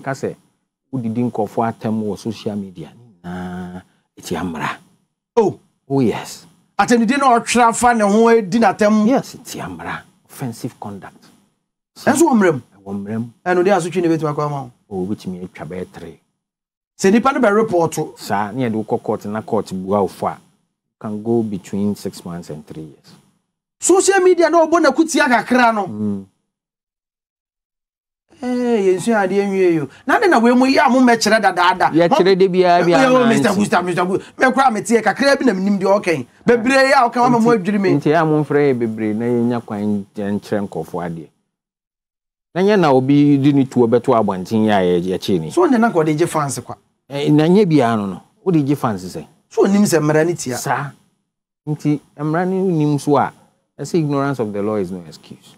ka sɛ wodidi nkɔfoɔ atam wɔ social media nyinaa ɛti amra oh. oh, yes atɛnidie na ɔtwerɛ afa ne ho adi n'atam yes ɛti amra offensive conduct ɛnso wɔ mmerɛm wɔ mmerɛm ɛno deɛ asotwe ne bɛtumi akɔ wo o oh, bɛtumi atwa bɛyɛ tere sɛ nipa no bɛ saa ne yɛde wokɔ court na court bua wo fo a can go between six months and three years social media na ɔbɔ n'akutia kakra no mm. Eh, yɛnsu adeɛ nwie yo na de na wɔmu yi a mo mɛkyerɛ dadaada yɛkyerɛ de biaa bi ayɛ mr gusta mr gu mɛkora meteɛ kakra bi na menim deɛ ɔkɛn bebree a ɔkɛn wama mo adwiri me nti a momfrɛ yɛ bebree na yɛnya kwan yɛnkyerɛ nkɔfoɔ adeɛ na nyɛ na obi de ne tuo bɛto abɔnten yɛ a yɛkyee ni so ne na nka ɔde gye fans kwa eh, na nyɛ biaa no no wode gye fans sɛ so onim sɛ mmara ne tia saa nti mmara ne nim so a ɛsɛ ignorance of the law is no excuse